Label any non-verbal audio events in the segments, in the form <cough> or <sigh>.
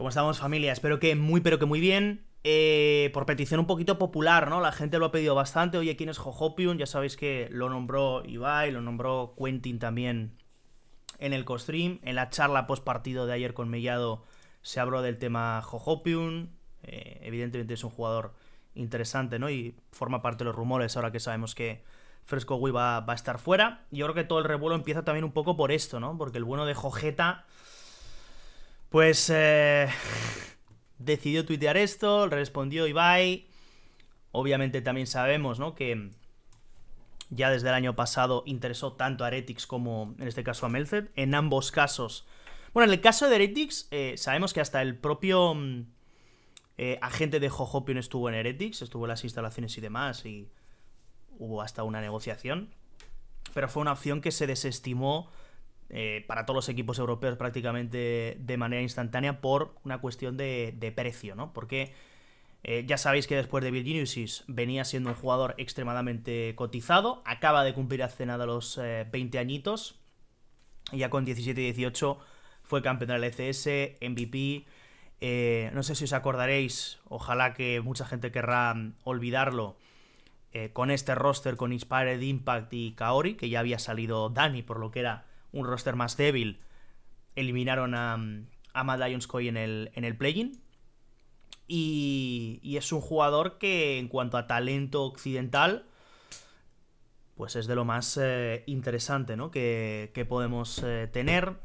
¿Cómo estamos familia? Espero que muy pero que muy bien. Eh, por petición un poquito popular, ¿no? La gente lo ha pedido bastante. Oye, ¿quién es Jojopium? Ya sabéis que lo nombró Ibai, lo nombró Quentin también en el co-stream. En la charla post partido de ayer con Mellado se habló del tema Jojopium. Eh, evidentemente es un jugador interesante, ¿no? Y forma parte de los rumores ahora que sabemos que Fresco Gui va, va, a estar fuera. Yo creo que todo el revuelo empieza también un poco por esto, ¿no? Porque el bueno de Jojeta. Pues eh, decidió tuitear esto, respondió Ibai. Obviamente también sabemos, ¿no? Que ya desde el año pasado interesó tanto a Heretics como en este caso a Melfed, En ambos casos. Bueno, en el caso de Heretics, eh, sabemos que hasta el propio mm, eh, agente de Jojopion estuvo en Heretics, estuvo en las instalaciones y demás, y hubo hasta una negociación. Pero fue una opción que se desestimó eh, para todos los equipos europeos prácticamente de manera instantánea por una cuestión de, precio, ¿no? Porque eh, ya sabéis que después de Virginius venía siendo un jugador extremadamente cotizado, acaba de cumplir hace nada los 20 eh, añitos, y ya con 17-18 y fue campeón del ECS, MVP, no sé si os acordaréis, ojalá que mucha gente querrá mm, olvidarlo, con este roster, con Inspired Impact y Kaori, que ya había salido Dani, por lo que era un roster más débil, eliminaron a, mm, a Lions Coy en el, en el play Y, es un jugador que en cuanto a talento occidental, pues es de lo más eh, interesante ¿no? que, podemos eh, tener.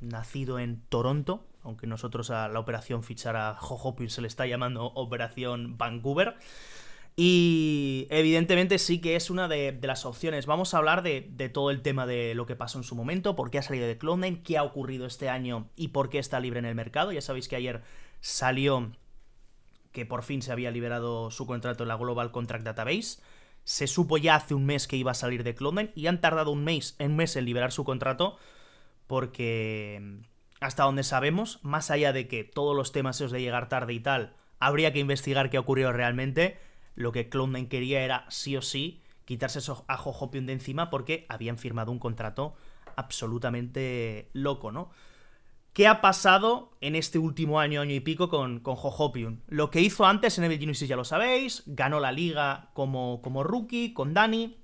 Nacido en Toronto, aunque nosotros a la operación fichar a Jojo se le está llamando Operación Vancouver. Y evidentemente sí que es una de, las opciones. Vamos a hablar de, todo el tema de lo que pasó en su momento, por qué ha salido de cloud qué ha ocurrido este año y por qué está libre en el mercado. Ya sabéis que ayer salió que por fin se había liberado su contrato en la Global Contract Database. Se supo ya hace un mes que iba a salir de cloud y han tardado un mes, un mes en liberar su contrato porque hasta donde sabemos, más allá de que todos los temas os de llegar tarde y tal, habría que investigar qué ocurrió realmente lo que cloud quería era sí o sí quitarse esos ajo de encima porque habían firmado un contrato absolutamente loco, ¿no? ¿Qué ha pasado en este último año, año y pico con, con Lo que hizo antes en Evil Genesis ya lo sabéis, ganó la liga como, como rookie con Dani,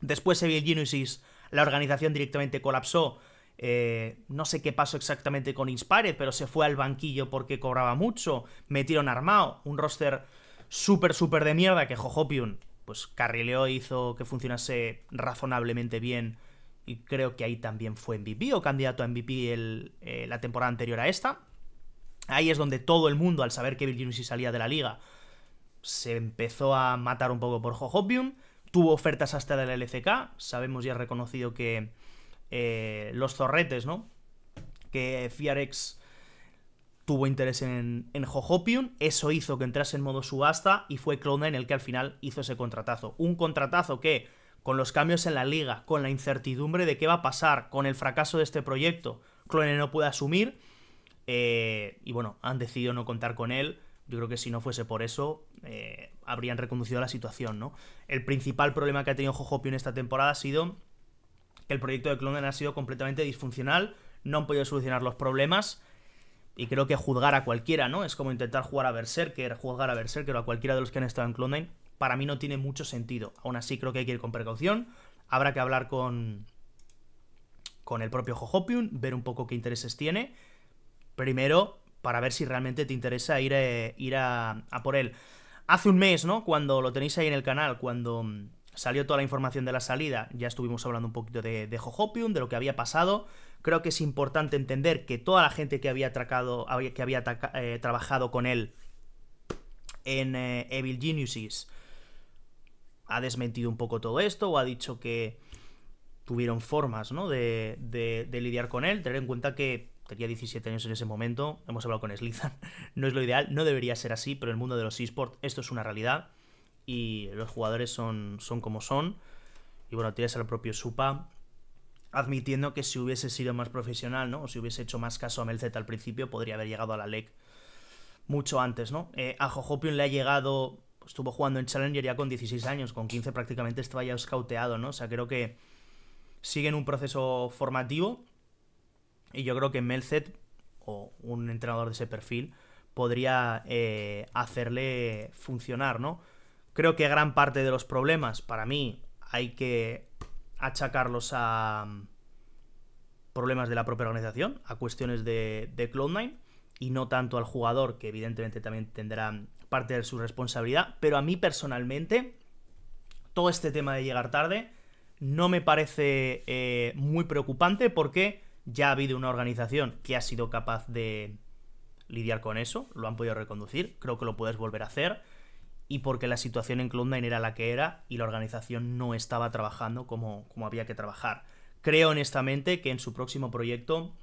después Evil Genesis la organización directamente colapsó, eh, no sé qué pasó exactamente con Inspired, pero se fue al banquillo porque cobraba mucho, metieron armado, un roster súper, súper de mierda que Pium pues carrileó hizo que funcionase razonablemente bien. Y creo que ahí también fue MVP o candidato a MVP el, eh, la temporada anterior a esta. Ahí es donde todo el mundo, al saber que Bill y salía de la liga, se empezó a matar un poco por Jojopium. Tuvo ofertas hasta de la LCK. Sabemos ya reconocido que eh, los zorretes, ¿no? Que FiarX tuvo interés en, en eso hizo que entrase en modo subasta y fue Clone en el que al final hizo ese contratazo. Un contratazo que, con los cambios en la liga, con la incertidumbre de qué va a pasar, con el fracaso de este proyecto, Clone no puede asumir eh, y bueno, han decidido no contar con él. Yo creo que si no fuese por eso, eh, habrían reconducido la situación, ¿no? El principal problema que ha tenido HoHopium... esta temporada ha sido que el proyecto de Clone ha sido completamente disfuncional, no han podido solucionar los problemas y creo que juzgar a cualquiera, ¿no? Es como intentar jugar a Berserker, juzgar a Berserker o a cualquiera de los que han estado en clone para mí no tiene mucho sentido. Aún así creo que hay que ir con precaución, habrá que hablar con, con el propio Jojopium, ver un poco qué intereses tiene, primero para ver si realmente te interesa ir, ir a, a por él. Hace un mes, ¿no? Cuando lo tenéis ahí en el canal, cuando Salió toda la información de la salida, ya estuvimos hablando un poquito de, de Jojopium, de lo que había pasado. Creo que es importante entender que toda la gente que había, atracado, que había eh, trabajado con él en eh, Evil Geniuses ha desmentido un poco todo esto o ha dicho que tuvieron formas ¿no? de, lidiar con él. Tener en cuenta que tenía 17 años en ese momento, hemos hablado con Slizan, <laughs> no es lo ideal, no debería ser así, pero en el mundo de los esports esto es una realidad y los jugadores son, son como son. Y bueno, tienes al propio Supa admitiendo que si hubiese sido más profesional, ¿no? O si hubiese hecho más caso a Melzet al principio, podría haber llegado a la LEC mucho antes, ¿no? Eh, a Jojopion le ha llegado, estuvo jugando en Challenger ya con 16 años, con 15 prácticamente estaba ya escauteado, ¿no? O sea, creo que sigue en un proceso formativo y yo creo que Melzet o un entrenador de ese perfil podría eh, hacerle funcionar, ¿no? Creo que gran parte de los problemas, para mí, hay que achacarlos a mm, problemas de la propia organización, a cuestiones de, de Cloud9 y no tanto al jugador, que evidentemente también tendrá parte de su responsabilidad, pero a mí personalmente todo este tema de llegar tarde no me parece eh, muy preocupante porque ya ha habido una organización que ha sido capaz de lidiar con eso, lo han podido reconducir, creo que lo puedes volver a hacer y porque la situación en Clondine era la que era y la organización no estaba trabajando como, como había que trabajar. Creo honestamente que en su próximo proyecto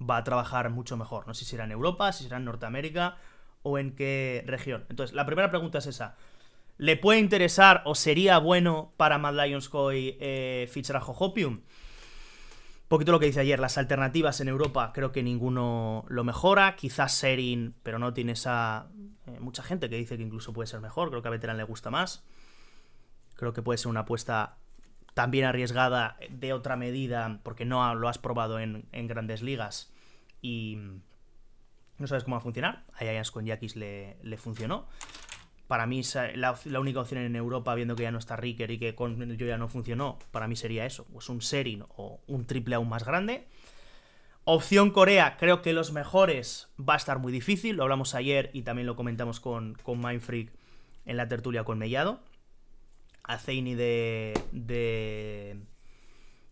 va a trabajar mucho mejor. No sé si será en Europa, si será en Norteamérica o en qué región. Entonces, la primera pregunta es esa. ¿Le puede interesar o sería bueno para Mad Lions Coy eh, fichar a poquito lo que dice ayer, las alternativas en Europa creo que ninguno lo mejora, quizás Serin, pero no tiene esa eh, mucha gente que dice que incluso puede ser mejor, creo que a Veteran le gusta más. Creo que puede ser una apuesta también arriesgada de otra medida, porque no lo has probado en, grandes ligas y no sabes cómo va a funcionar. A Giants con Yakis le, le funcionó. Para mí, la, única opción en Europa, viendo que ya no está Ricker y que con yo ya no funcionó, para mí sería eso: pues un Serin o un triple aún más grande. Opción Corea, creo que los mejores va a estar muy difícil, lo hablamos ayer y también lo comentamos con, con Mindfreak en la tertulia con Mellado. A Zeini de, de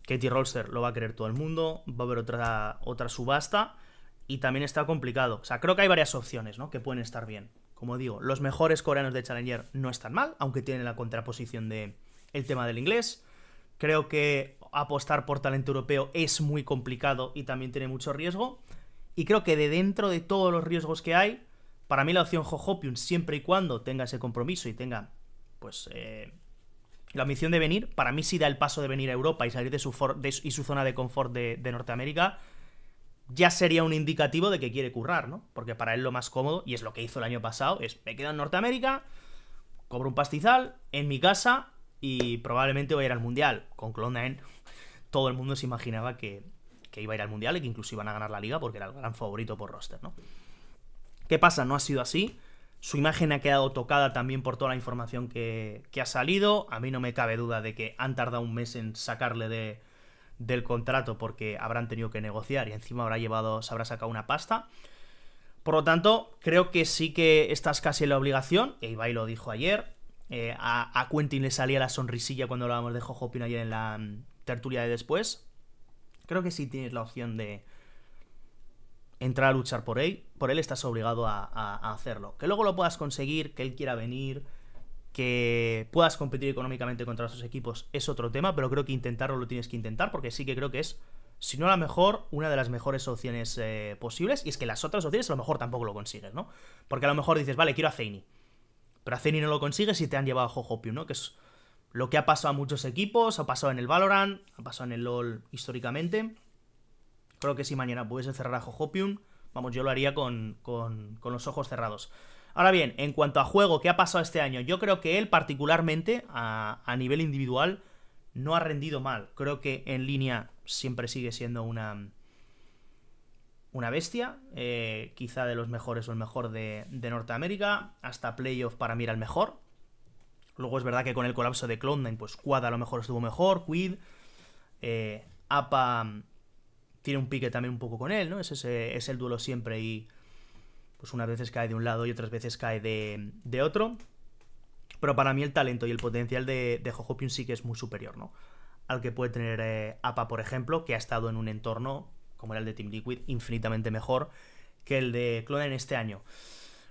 Katie Rolster lo va a querer todo el mundo, va a haber otra, otra subasta y también está complicado. O sea, creo que hay varias opciones ¿no? que pueden estar bien. Como digo, los mejores coreanos de Challenger no están mal, aunque tienen la contraposición de el tema del inglés. Creo que apostar por talento europeo es muy complicado y también tiene mucho riesgo. Y creo que de dentro de todos los riesgos que hay, para mí la opción Hojopium, siempre y cuando tenga ese compromiso y tenga, pues, eh, la ambición de venir, para mí si da el paso de venir a Europa y salir de su, su zona de confort de, de Norteamérica, ya sería un indicativo de que quiere currar, ¿no? Porque para él lo más cómodo, y es lo que hizo el año pasado, es me quedo en Norteamérica, cobro un pastizal, en mi casa, y probablemente va a ir al Mundial. Con Clone todo el mundo se imaginaba que, que iba a ir al Mundial y que incluso iban a ganar la liga porque era el gran favorito por roster, ¿no? ¿Qué pasa? No ha sido así. Su imagen ha quedado tocada también por toda la información que, que ha salido. A mí no me cabe duda de que han tardado un mes en sacarle de, del contrato porque habrán tenido que negociar y encima habrá llevado, se habrá sacado una pasta. Por lo tanto, creo que sí que estás casi en la obligación, e Ibai lo dijo ayer, eh, a, Quentin le salía la sonrisilla cuando hablábamos de Jojo ayer en la mm, tertulia de después. Creo que sí tienes la opción de entrar a luchar por él. Por él estás obligado a, hacerlo. Que luego lo puedas conseguir, que él quiera venir, que puedas competir económicamente contra sus equipos es otro tema, pero creo que intentarlo lo tienes que intentar porque sí que creo que es si no la mejor, una de las mejores opciones eh, posibles. Y es que las otras opciones a lo mejor tampoco lo consigues, ¿no? Porque a lo mejor dices, vale, quiero a Zeini. Pero Zeni no lo consigues y te han llevado a Jojopium, ¿no? Que es lo que ha pasado a muchos equipos, ha pasado en el Valorant, ha pasado en el LoL históricamente. Creo que si mañana pudiese cerrar a Jojopium, vamos, yo lo haría con, los ojos cerrados. Ahora bien, en cuanto a juego, ¿qué ha pasado este año? Yo creo que él particularmente, a nivel individual, no ha rendido mal. Creo que en línea siempre sigue siendo una, una bestia, eh, quizá de los mejores o el mejor de, Norteamérica, hasta playoff para mí era el mejor. Luego es verdad que con el colapso de cloud pues Quad a lo mejor estuvo mejor, Quid, eh, APA mm, tiene un pique también un poco con él, ¿no? Es, ese, es el duelo siempre y pues unas veces cae de un lado y otras veces cae de, otro. Pero para mí el talento y el potencial de, de sí que es muy superior, ¿no? Al que puede tener eh, APA, por ejemplo, que ha estado en un entorno como era el de Team Liquid, infinitamente mejor que el de Clone en este año.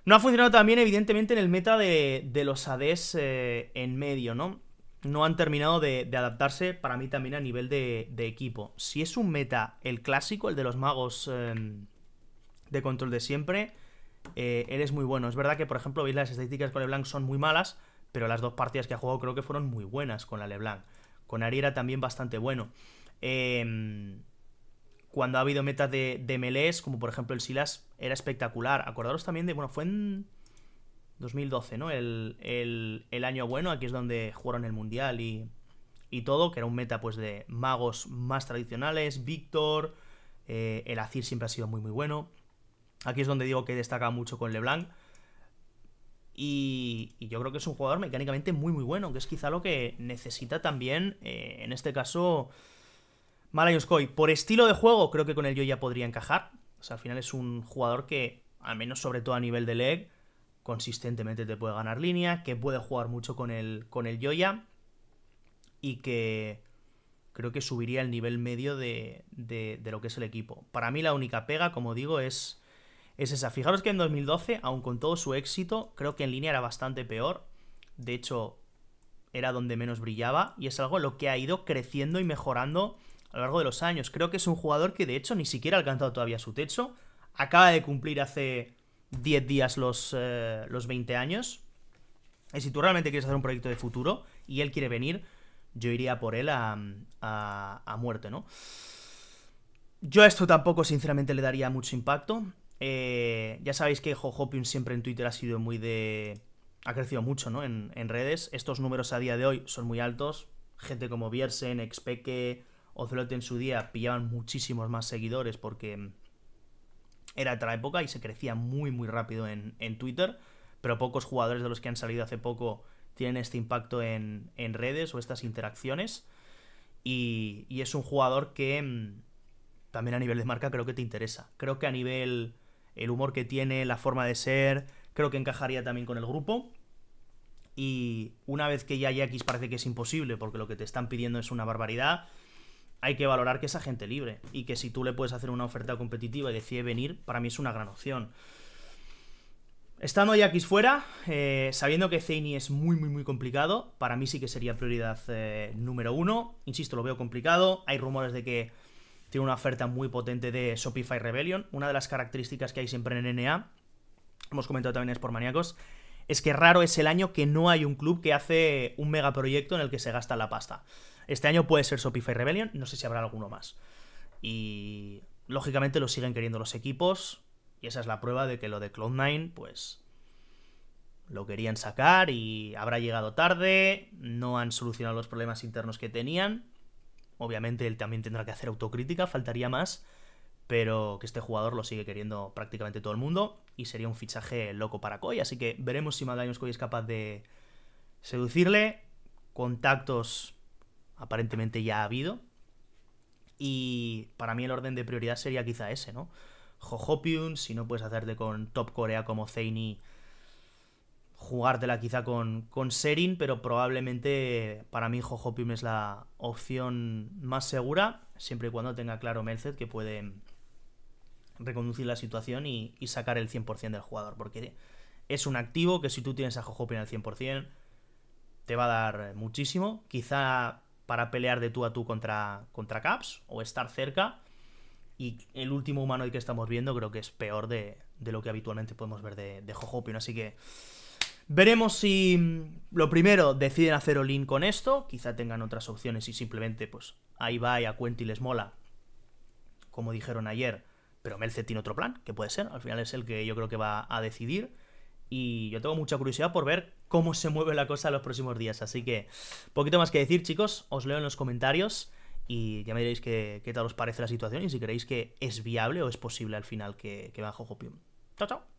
No ha funcionado también, evidentemente, en el meta de, los ADs eh, en medio, ¿no? No han terminado de, adaptarse para mí también a nivel de, equipo. Si es un meta, el clásico, el de los magos em, de control de siempre, eh, Eres él muy bueno. Es verdad que, por ejemplo, veis las estadísticas con LeBlanc son muy malas, pero las dos partidas que ha jugado creo que fueron muy buenas con la LeBlanc. Con Ari era también bastante bueno. Eh, cuando ha habido metas de, de melees, como por ejemplo el Silas, era espectacular. Acordaros también de, bueno, fue en 2012, ¿no? El, año bueno, aquí es donde jugaron el Mundial y, y todo, que era un meta pues de magos más tradicionales, Víctor, eh, el Azir siempre ha sido muy muy bueno. Aquí es donde digo que destaca mucho con LeBlanc. Y, y, yo creo que es un jugador mecánicamente muy muy bueno, que es quizá lo que necesita también, eh, en este caso, Malayoskoy, por estilo de juego, creo que con el yo podría encajar. O sea, al final es un jugador que, al menos sobre todo a nivel de leg, consistentemente te puede ganar línea, que puede jugar mucho con el, con el Yoya y que creo que subiría el nivel medio de, lo que es el equipo. Para mí la única pega, como digo, es, es esa. Fijaros que en 2012, aun con todo su éxito, creo que en línea era bastante peor. De hecho, era donde menos brillaba y es algo lo que ha ido creciendo y mejorando a lo largo de los años. Creo que es un jugador que de hecho ni siquiera ha alcanzado todavía su techo. Acaba de cumplir hace 10 días los, 20 eh, años. Y si tú realmente quieres hacer un proyecto de futuro y él quiere venir, yo iría por él a, a, muerte, ¿no? Yo a esto tampoco, sinceramente, le daría mucho impacto. Eh, ya sabéis que Hopkins siempre en Twitter ha sido muy de. Ha crecido mucho, ¿no? En, redes. Estos números a día de hoy son muy altos. Gente como Biersen, XPeque, Ocelot en su día pillaban muchísimos más seguidores porque era otra época y se crecía muy muy rápido en, Twitter, pero pocos jugadores de los que han salido hace poco tienen este impacto en, redes o estas interacciones. Y, y, es un jugador que mm, también a nivel de marca creo que te interesa. Creo que a nivel el humor que tiene, la forma de ser, creo que encajaría también con el grupo. Y una vez que ya X parece que es imposible, porque lo que te están pidiendo es una barbaridad, hay que valorar que es agente libre y que si tú le puedes hacer una oferta competitiva y decide venir, para mí es una gran opción. Estando ya aquí fuera, eh, sabiendo que Zeini es muy, muy, muy complicado, para mí sí que sería prioridad eh, número uno. Insisto, lo veo complicado. Hay rumores de que tiene una oferta muy potente de Shopify Rebellion. Una de las características que hay siempre en NA, hemos comentado también es por maníacos, es que raro es el año que no hay un club que hace un megaproyecto en el que se gasta la pasta. Este año puede ser Shopify Rebellion, no sé si habrá alguno más. Y lógicamente lo siguen queriendo los equipos, y esa es la prueba de que lo de Cloud9, pues lo querían sacar y habrá llegado tarde, no han solucionado los problemas internos que tenían. Obviamente él también tendrá que hacer autocrítica, faltaría más pero que este jugador lo sigue queriendo prácticamente todo el mundo y sería un fichaje loco para Koi. Así que veremos si Madaños Koi es capaz de seducirle. Contactos aparentemente ya ha habido. Y para mí el orden de prioridad sería quizá ese, ¿no? Jojopium, si no puedes hacerte con Top Corea como Zeini, jugártela quizá con, con Serin, pero probablemente para mí Jojopium es la opción más segura, siempre y cuando tenga claro Merced que puede reconducir la situación y, sacar el 100% del jugador, porque es un activo que si tú tienes a Jojopin al 100%, te va a dar muchísimo. Quizá para pelear de tú a tú contra, contra Caps o estar cerca. Y el último humano que estamos viendo creo que es peor de, lo que habitualmente podemos ver de, de Jojopin. Así que veremos si mm, lo primero deciden hacer Olin con esto. Quizá tengan otras opciones y simplemente pues ahí va y a Quentin les mola. Como dijeron ayer, pero Melce tiene otro plan, que puede ser. Al final es el que yo creo que va a decidir. Y yo tengo mucha curiosidad por ver cómo se mueve la cosa en los próximos días. Así que, poquito más que decir, chicos. Os leo en los comentarios. Y ya me diréis qué, tal os parece la situación y si creéis que es viable o es posible al final que, que bajo Hopium. Chao, chao.